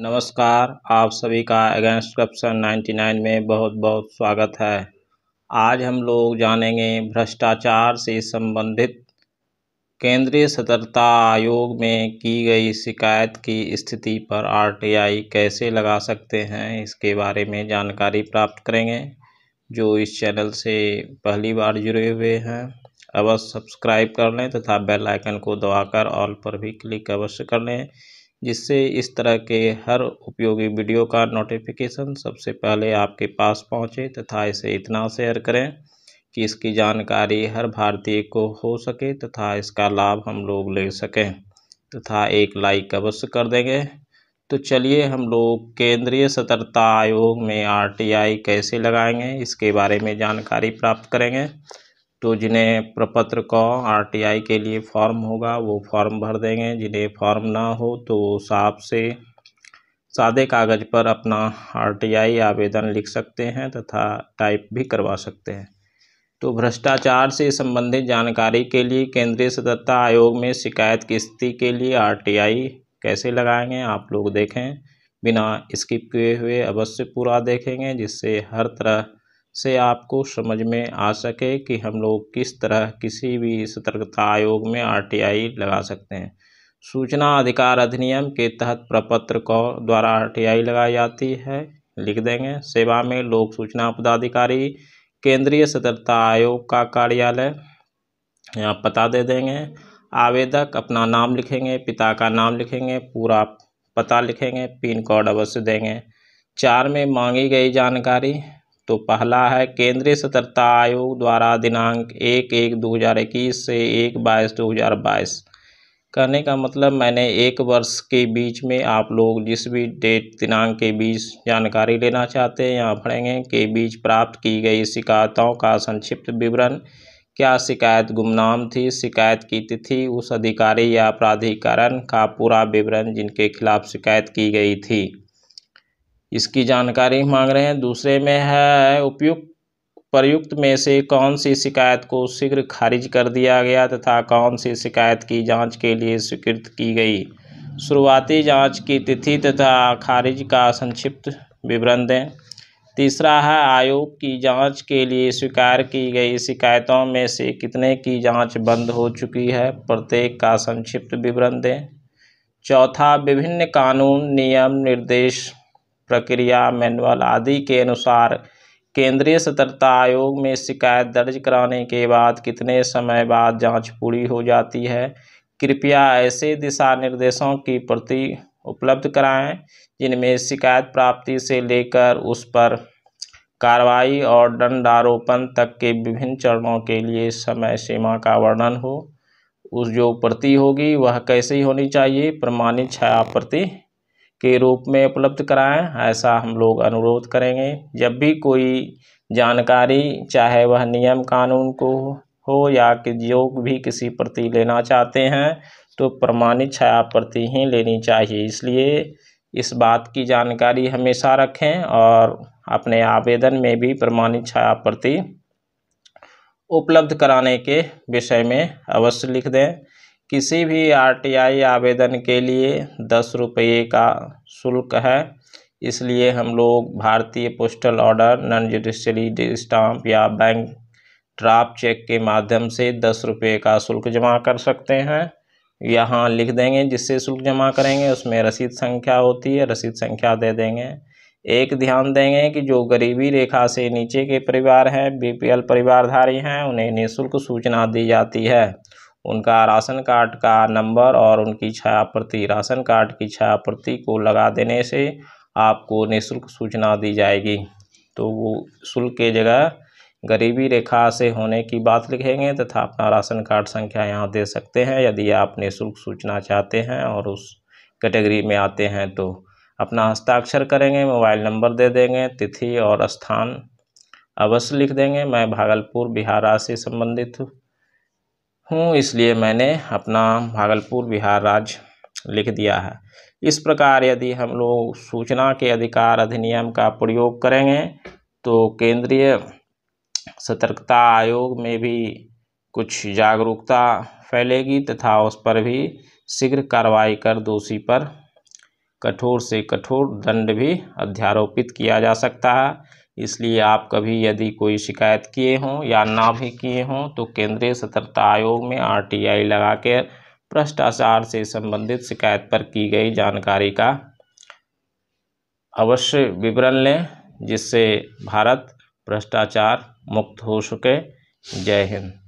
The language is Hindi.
नमस्कार आप सभी का अगेंस्ट करप्शन 99 में बहुत बहुत स्वागत है आज हम लोग जानेंगे भ्रष्टाचार से संबंधित केंद्रीय सतर्कता आयोग में की गई शिकायत की स्थिति पर आरटीआई कैसे लगा सकते हैं इसके बारे में जानकारी प्राप्त करेंगे जो इस चैनल से पहली बार जुड़े हुए हैं अवश्य सब्सक्राइब कर लें तथा बेल आइकन को दबाकर ऑल पर भी क्लिक अवश्य कर लें जिससे इस तरह के हर उपयोगी वीडियो का नोटिफिकेशन सबसे पहले आपके पास पहुंचे तथा इसे इतना शेयर करें कि इसकी जानकारी हर भारतीय को हो सके तथा इसका लाभ हम लोग ले सकें तथा एक लाइक अवश्य कर देंगे तो चलिए हम लोग केंद्रीय सतर्कता आयोग में आरटीआई कैसे लगाएंगे इसके बारे में जानकारी प्राप्त करेंगे तो जिन्हें प्रपत्र को आरटीआई के लिए फॉर्म होगा वो फॉर्म भर देंगे जिन्हें फॉर्म ना हो तो वो साफ से सादे कागज़ पर अपना आरटीआई आवेदन लिख सकते हैं तथा टाइप भी करवा सकते हैं तो भ्रष्टाचार से संबंधित जानकारी के लिए केंद्रीय सदत्ता आयोग में शिकायत की स्थिति के लिए आरटीआई कैसे लगाएंगे आप लोग देखें बिना स्किप किए हुए अवश्य पूरा देखेंगे जिससे हर तरह से आपको समझ में आ सके कि हम लोग किस तरह किसी भी सतर्कता आयोग में आरटीआई लगा सकते हैं सूचना अधिकार अधिनियम के तहत प्रपत्र को द्वारा आरटीआई लगाई जाती है लिख देंगे सेवा में लोक सूचना पदाधिकारी केंद्रीय सतर्कता आयोग का कार्यालय यहाँ पता दे देंगे आवेदक अपना नाम लिखेंगे पिता का नाम लिखेंगे पूरा पता लिखेंगे पिन कोड अवश्य देंगे चार में मांगी गई जानकारी तो पहला है केंद्रीय सतर्कता आयोग द्वारा दिनांक एक एक दो हज़ार इक्कीस से एक बाईस दो हज़ार बाईस कहने का मतलब मैंने एक वर्ष के बीच में आप लोग जिस भी डेट दिनांक के बीच जानकारी लेना चाहते हैं यहाँ पढ़ेंगे के बीच प्राप्त की गई शिकायतों का संक्षिप्त विवरण क्या शिकायत गुमनाम थी शिकायत की तिथि उस अधिकारी या प्राधिकरण का पूरा विवरण जिनके खिलाफ शिकायत की गई थी इसकी जानकारी मांग रहे हैं दूसरे में है उपयुक्त प्रयुक्त में से कौन सी शिकायत को शीघ्र खारिज कर दिया गया तथा कौन सी शिकायत की जांच के लिए स्वीकृत की गई शुरुआती जांच की तिथि तथा खारिज का संक्षिप्त विवरण दें तीसरा है आयोग की जांच के लिए स्वीकार की गई शिकायतों में से कितने की जांच बंद हो चुकी है प्रत्येक का संक्षिप्त विवरण दें चौथा विभिन्न कानून नियम निर्देश प्रक्रिया मैनुअल आदि के अनुसार केंद्रीय सतर्कता आयोग में शिकायत दर्ज कराने के बाद कितने समय बाद जांच पूरी हो जाती है कृपया ऐसे दिशा निर्देशों की प्रति उपलब्ध कराएं जिनमें शिकायत प्राप्ति से लेकर उस पर कार्रवाई और दंडारोपण तक के विभिन्न चरणों के लिए समय सीमा का वर्णन हो उस जो प्रति होगी वह कैसी होनी चाहिए प्रमाणित छाया प्रति के रूप में उपलब्ध कराएं ऐसा हम लोग अनुरोध करेंगे जब भी कोई जानकारी चाहे वह नियम कानून को हो या कि जो भी किसी प्रति लेना चाहते हैं तो प्रमाणित छाया प्रति ही लेनी चाहिए इसलिए इस बात की जानकारी हमेशा रखें और अपने आवेदन में भी प्रमाणित छाया प्रति उपलब्ध कराने के विषय में अवश्य लिख दें किसी भी आरटीआई आवेदन के लिए दस रुपये का शुल्क है इसलिए हम लोग भारतीय postal order non judiciary stamp या बैंक ड्राफ्ट चेक के माध्यम से दस रुपये का शुल्क जमा कर सकते हैं यहाँ लिख देंगे जिससे शुल्क जमा करेंगे उसमें रसीद संख्या होती है रसीद संख्या दे देंगे एक ध्यान देंगे कि जो गरीबी रेखा से नीचे के परिवार हैं बीपीएल परिवारधारी हैं उन्हें निःशुल्क सूचना दी जाती है उनका राशन कार्ड का नंबर और उनकी छायाप्रति राशन कार्ड की छायाप्रति को लगा देने से आपको निःशुल्क सूचना दी जाएगी तो वो शुल्क के जगह गरीबी रेखा से होने की बात लिखेंगे तथा अपना राशन कार्ड संख्या यहाँ दे सकते हैं यदि आप निःशुल्क सूचना चाहते हैं और उस कैटेगरी में आते हैं तो अपना हस्ताक्षर करेंगे मोबाइल नंबर दे देंगे तिथि और स्थान अवश्य लिख देंगे मैं भागलपुर बिहार से संबंधित हूँ इसलिए मैंने अपना भागलपुर बिहार राज्य लिख दिया है इस प्रकार यदि हम लोग सूचना के अधिकार अधिनियम का प्रयोग करेंगे तो केंद्रीय सतर्कता आयोग में भी कुछ जागरूकता फैलेगी तथा उस पर भी शीघ्र कार्रवाई कर दोषी पर कठोर से कठोर दंड भी अध्यारोपित किया जा सकता है इसलिए आप कभी यदि कोई शिकायत किए हों या ना भी किए हों तो केंद्रीय सतर्कता आयोग में आरटीआई लगाकर भ्रष्टाचार से संबंधित शिकायत पर की गई जानकारी का अवश्य विवरण लें जिससे भारत भ्रष्टाचार मुक्त हो सके जय हिंद